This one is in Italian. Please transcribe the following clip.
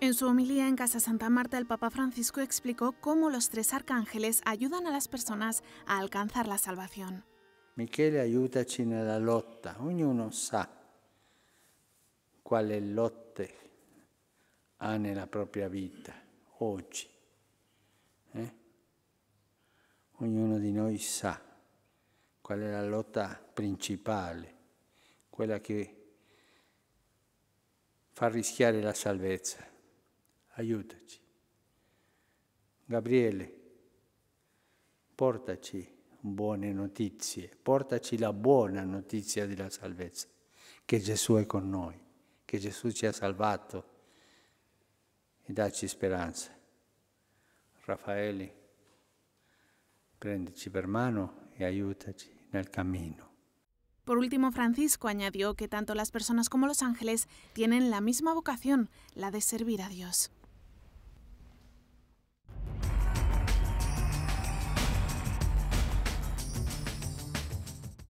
En su homilía en Casa Santa Marta, el Papa Francisco explicó cómo los tres arcángeles ayudan a las personas a alcanzar la salvación. Michele, aiutaci nella lotta. Ognuno sa quale lotte ha nella propria vita oggi. Eh? Ognuno de noi sa qual è la lotta principale, quella che fa rischiare la salvezza. aiutaci. Gabriele, portaci buone notizie, portaci la buona notizia della salvezza, che Gesù è con noi, che Gesù ci ha salvato e dacci speranza. Raffaele, prendici per mano e aiutaci nel cammino. Por último, Francisco añadió que tanto las personas como los ángeles tienen la misma vocación, la de servir a Dios.